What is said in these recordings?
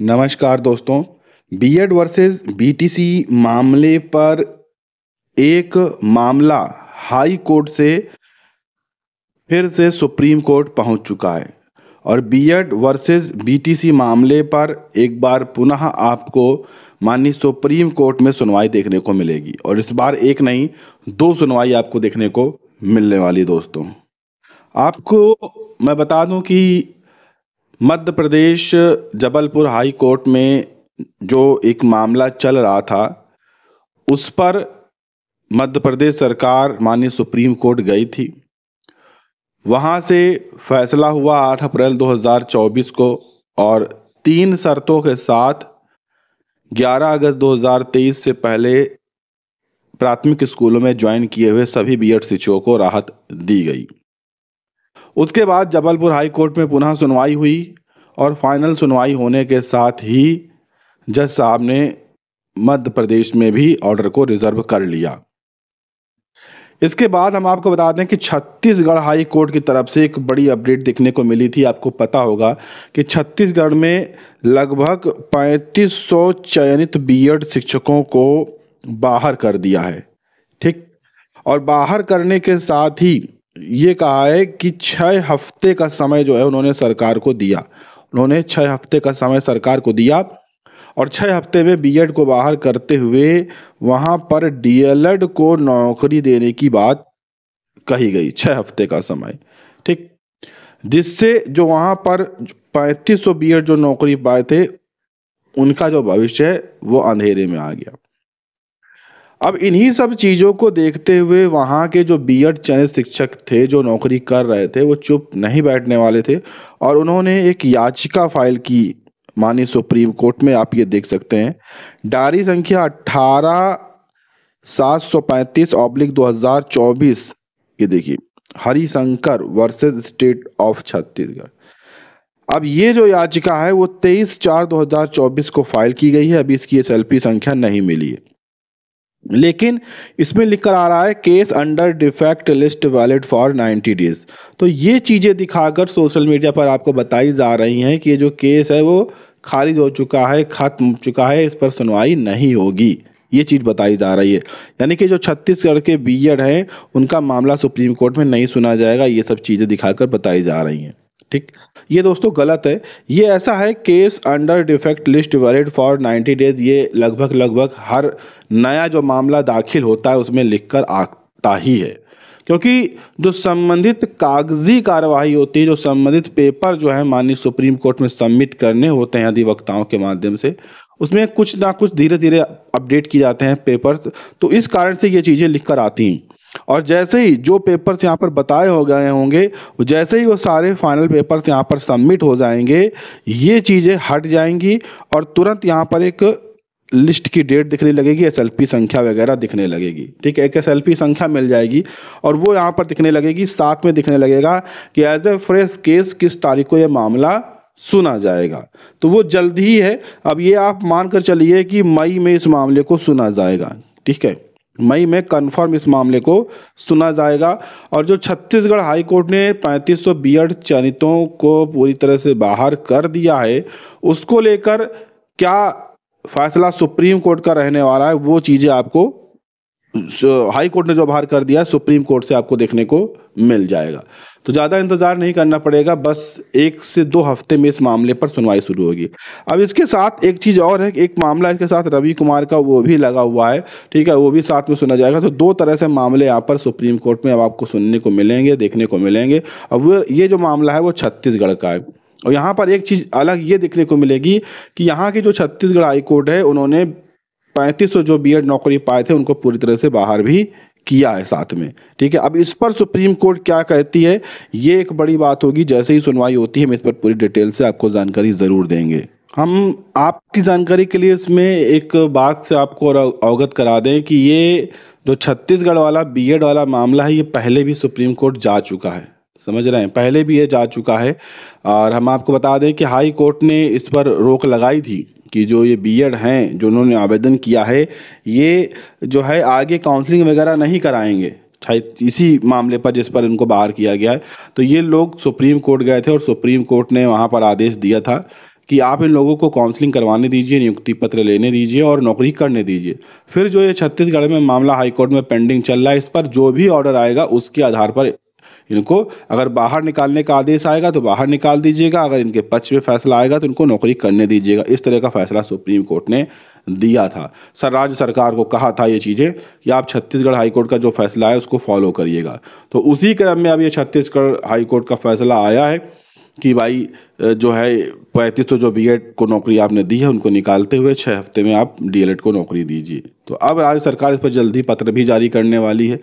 नमस्कार दोस्तों BEd versus BTC मामले पर एक मामला हाई कोर्ट से फिर से सुप्रीम कोर्ट पहुंच चुका है और बीएड वर्सेस बीटीसी मामले पर एक बार पुनः आपको माननीय सुप्रीम कोर्ट में सुनवाई देखने को मिलेगी और इस बार एक नहीं दो सुनवाई आपको देखने को मिलने वाली दोस्तों आपको मैं बता दूं कि मध्य प्रदेश जबलपुर हाई कोर्ट में जो एक मामला चल रहा था उस पर मध्य प्रदेश सरकार माननीय सुप्रीम कोर्ट गई थी वहाँ से फैसला हुआ 8 अप्रैल 2024 को और तीन शर्तों के साथ 11 अगस्त 2023 से पहले प्राथमिक स्कूलों में ज्वाइन किए हुए सभी बीएड शिक्षकों को राहत दी गई उसके बाद जबलपुर हाई कोर्ट में पुनः सुनवाई हुई और फाइनल सुनवाई होने के साथ ही जज साहब ने मध्य प्रदेश में भी ऑर्डर को रिजर्व कर लिया इसके बाद हम आपको बता दें कि छत्तीसगढ़ हाई कोर्ट की तरफ से एक बड़ी अपडेट देखने को मिली थी आपको पता होगा कि छत्तीसगढ़ में लगभग 3500 चयनित बीएड शिक्षकों को बाहर कर दिया है ठीक और बाहर करने के साथ ही ये कहा है कि छः हफ्ते का समय जो है उन्होंने सरकार को दिया उन्होंने छः हफ्ते का समय सरकार को दिया और छः हफ्ते में बीएड को बाहर करते हुए वहाँ पर डीएलएड को नौकरी देने की बात कही गई छः हफ्ते का समय ठीक जिससे जो वहाँ पर पैंतीस सौ बी जो नौकरी पाए थे उनका जो भविष्य है वो अंधेरे में आ गया अब इन्हीं सब चीज़ों को देखते हुए वहाँ के जो बी एड चयनित शिक्षक थे जो नौकरी कर रहे थे वो चुप नहीं बैठने वाले थे और उन्होंने एक याचिका फाइल की मानी सुप्रीम कोर्ट में आप ये देख सकते हैं डायरी संख्या अट्ठारह सात सौ पैंतीस ऑब्लिक दो हजार चौबीस ये देखिए Harishankar versus state of Chhattisgarh अब ये जो याचिका है वो तेईस चार दो हज़ार चौबीस को फाइल की गई है अभी इसकी एस संख्या नहीं मिली है लेकिन इसमें लिखकर आ रहा है case under defect list valid for 90 days तो ये चीज़ें दिखाकर सोशल मीडिया पर आपको बताई जा रही हैं कि ये जो केस है वो खारिज हो चुका है खत्म हो चुका है इस पर सुनवाई नहीं होगी ये चीज़ बताई जा रही है यानी कि जो छत्तीसगढ़ के बी e हैं उनका मामला सुप्रीम कोर्ट में नहीं सुना जाएगा ये सब चीज़ें दिखाकर बताई जा रही हैं ठीक ये दोस्तों गलत है ये ऐसा है case under defect list valid for 90 days ये लगभग लगभग हर नया जो मामला दाखिल होता है उसमें लिखकर आता ही है क्योंकि जो संबंधित कागजी कार्यवाही होती है जो संबंधित पेपर जो है माननीय सुप्रीम कोर्ट में सबमिट करने होते हैं अधिवक्ताओं के माध्यम से उसमें कुछ ना कुछ धीरे धीरे अपडेट किए जाते हैं पेपर तो इस कारण से ये चीज़ें लिख आती हैं और जैसे ही जो पेपर्स यहाँ पर बताए हो गए होंगे जैसे ही वो सारे फाइनल पेपर्स यहाँ पर सबमिट हो जाएंगे ये चीज़ें हट जाएंगी और तुरंत यहाँ पर एक लिस्ट की डेट दिखने लगेगी एस संख्या वगैरह दिखने लगेगी ठीक है एक एस संख्या मिल जाएगी और वो यहाँ पर दिखने लगेगी साथ में दिखने लगेगा कि एज ए फ्रेश केस किस तारीख को ये मामला सुना जाएगा तो वो जल्द ही है अब ये आप मानकर चलिए कि मई में इस मामले को सुना जाएगा ठीक है मई में कन्फर्म इस मामले को सुना जाएगा और जो छत्तीसगढ़ हाई कोर्ट ने 3500 सौ एड चयनितों को पूरी तरह से बाहर कर दिया है उसको लेकर क्या फैसला सुप्रीम कोर्ट का रहने वाला है वो चीज़ें आपको हाई कोर्ट ने जो बाहर कर दिया सुप्रीम कोर्ट से आपको देखने को मिल जाएगा तो ज़्यादा इंतज़ार नहीं करना पड़ेगा बस एक से दो हफ्ते में इस मामले पर सुनवाई शुरू होगी अब इसके साथ एक चीज़ और है कि एक मामला इसके साथ रवि कुमार का वो भी लगा हुआ है ठीक है वो भी साथ में सुना जाएगा तो दो तरह से मामले यहाँ पर सुप्रीम कोर्ट में अब आपको सुनने को मिलेंगे देखने को मिलेंगे अब वो ये जो मामला है वो छत्तीसगढ़ का है और यहाँ पर एक चीज़ अलग ये देखने को मिलेगी कि यहाँ की जो छत्तीसगढ़ हाईकोर्ट है उन्होंने पैंतीस जो बी नौकरी पाए थे उनको पूरी तरह से बाहर भी किया है साथ में ठीक है अब इस पर सुप्रीम कोर्ट क्या कहती है ये एक बड़ी बात होगी जैसे ही सुनवाई होती है हम इस पर पूरी डिटेल से आपको जानकारी ज़रूर देंगे हम आपकी जानकारी के लिए इसमें एक बात से आपको और अवगत करा दें कि ये जो छत्तीसगढ़ वाला बीएड वाला मामला है ये पहले भी सुप्रीम कोर्ट जा चुका है समझ रहे हैं पहले भी ये जा चुका है और हम आपको बता दें कि हाई कोर्ट ने इस पर रोक लगाई थी कि जो ये बीएड हैं जो उन्होंने आवेदन किया है ये जो है आगे काउंसलिंग वगैरह नहीं कराएंगे इसी मामले पर जिस पर इनको बाहर किया गया है तो ये लोग सुप्रीम कोर्ट गए थे और सुप्रीम कोर्ट ने वहाँ पर आदेश दिया था कि आप इन लोगों को काउंसलिंग करवाने दीजिए नियुक्ति पत्र लेने दीजिए और नौकरी करने दीजिए फिर जो ये छत्तीसगढ़ में मामला हाईकोर्ट में पेंडिंग चल रहा है इस पर जो भी ऑर्डर आएगा उसके आधार पर इनको अगर बाहर निकालने का आदेश आएगा तो बाहर निकाल दीजिएगा अगर इनके पक्ष में फैसला आएगा तो इनको नौकरी करने दीजिएगा इस तरह का फैसला सुप्रीम कोर्ट ने दिया था सर राज्य सरकार को कहा था ये चीज़ें कि आप छत्तीसगढ़ हाईकोर्ट का जो फैसला है उसको फॉलो करिएगा तो उसी क्रम में अब ये छत्तीसगढ़ हाईकोर्ट का फैसला आया है कि भाई जो है पैंतीस तो जो एड को नौकरी आपने दी है उनको निकालते हुए छः हफ्ते में आप एड को नौकरी दीजिए तो अब राज्य सरकार इस पर जल्दी पत्र भी जारी करने वाली है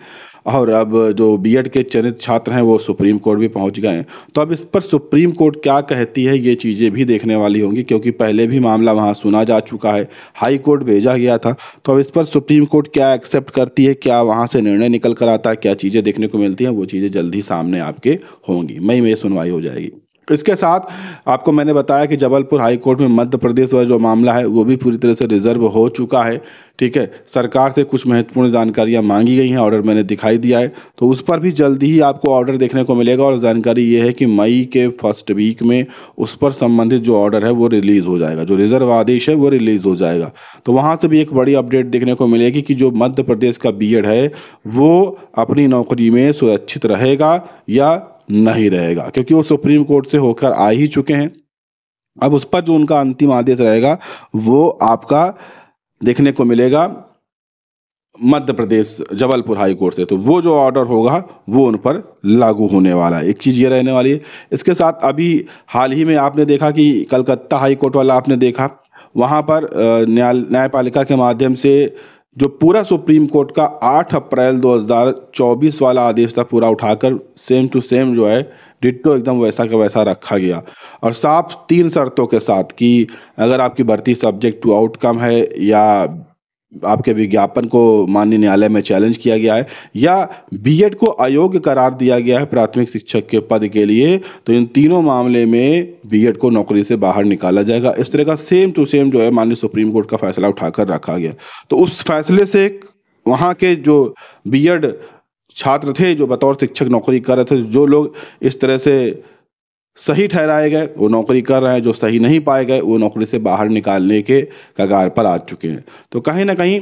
और अब जो एड के चयनित छात्र हैं वो सुप्रीम कोर्ट भी पहुंच गए हैं तो अब इस पर सुप्रीम कोर्ट क्या कहती है ये चीज़ें भी देखने वाली होंगी क्योंकि पहले भी मामला वहाँ सुना जा चुका है हाई कोर्ट भेजा गया था तो अब इस पर सुप्रीम कोर्ट क्या एक्सेप्ट करती है क्या वहाँ से निर्णय निकल कर आता है क्या चीज़ें देखने को मिलती हैं वो चीज़ें जल्दी सामने आपके होंगी मई में सुनवाई हो जाएगी इसके साथ आपको मैंने बताया कि जबलपुर हाई कोर्ट में मध्य प्रदेश वाला जो मामला है वो भी पूरी तरह से रिजर्व हो चुका है ठीक है सरकार से कुछ महत्वपूर्ण जानकारियां मांगी गई हैं ऑर्डर मैंने दिखाई दिया है तो उस पर भी जल्दी ही आपको ऑर्डर देखने को मिलेगा और जानकारी ये है कि मई के फर्स्ट वीक में उस पर संबंधित जो ऑर्डर है वो रिलीज़ हो जाएगा जो रिजर्व आदेश है वो रिलीज़ हो जाएगा तो वहाँ से भी एक बड़ी अपडेट देखने को मिलेगी कि जो मध्य प्रदेश का बी है वो अपनी नौकरी में सुरक्षित रहेगा या नहीं रहेगा क्योंकि वो सुप्रीम कोर्ट से होकर आ ही चुके हैं अब उस पर जो उनका अंतिम आदेश रहेगा वो आपका देखने को मिलेगा मध्य प्रदेश जबलपुर हाई कोर्ट से तो वो जो ऑर्डर होगा वो उन पर लागू होने वाला है एक चीज़ ये रहने वाली है इसके साथ अभी हाल ही में आपने देखा कि कलकत्ता हाई कोर्ट वाला आपने देखा वहाँ पर न्याय न्यायपालिका के माध्यम से जो पूरा सुप्रीम कोर्ट का 8 अप्रैल 2024 वाला आदेश था पूरा उठाकर सेम टू सेम जो है डिट्टो एकदम वैसा का वैसा रखा गया और साफ तीन शर्तों के साथ कि अगर आपकी भर्ती सब्जेक्ट टू आउटकम है या आपके विज्ञापन को माननीय न्यायालय में चैलेंज किया गया है या बीएड को अयोग्य करार दिया गया है प्राथमिक शिक्षक के पद के लिए तो इन तीनों मामले में बीएड को नौकरी से बाहर निकाला जाएगा इस तरह का सेम टू सेम जो है माननीय सुप्रीम कोर्ट का फैसला उठाकर रखा गया तो उस फैसले से वहाँ के जो बी छात्र थे जो बतौर शिक्षक नौकरी कर रहे थे जो लोग इस तरह से सही ठहराए गए वो नौकरी कर रहे हैं जो सही नहीं पाए गए वो नौकरी से बाहर निकालने के कगार पर आ चुके हैं तो कहीं ना कहीं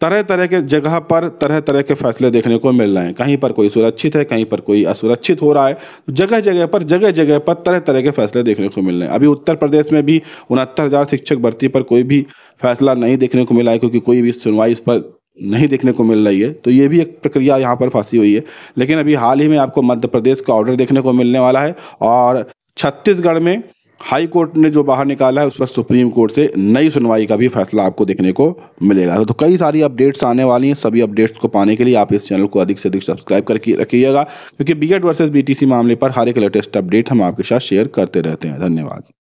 तरह तरह के जगह पर तरह तरह के फैसले देखने को मिल रहे हैं कहीं पर कोई सुरक्षित है कहीं पर कोई असुरक्षित हो रहा है तो जगह जगह पर जगह जगह पर तरह तरह के फैसले देखने को मिल रहे हैं अभी उत्तर प्रदेश में भी उनहत्तर हज़ार शिक्षक भर्ती पर कोई भी फैसला नहीं देखने को मिला है क्योंकि कोई भी सुनवाई इस पर नहीं देखने को मिल रही है तो ये भी एक प्रक्रिया यहाँ पर फंसी हुई है लेकिन अभी हाल ही में आपको मध्य प्रदेश का ऑर्डर देखने को मिलने वाला है और छत्तीसगढ़ में हाई कोर्ट ने जो बाहर निकाला है उस पर सुप्रीम कोर्ट से नई सुनवाई का भी फैसला आपको देखने को मिलेगा तो कई सारी अपडेट्स आने वाली हैं सभी अपडेट्स को पाने के लिए आप इस चैनल को अधिक से अधिक सब्सक्राइब करके रखिएगा क्योंकि बी एड वर्सेज बी मामले पर हर एक लेटेस्ट अपडेट हम आपके साथ शेयर करते रहते हैं धन्यवाद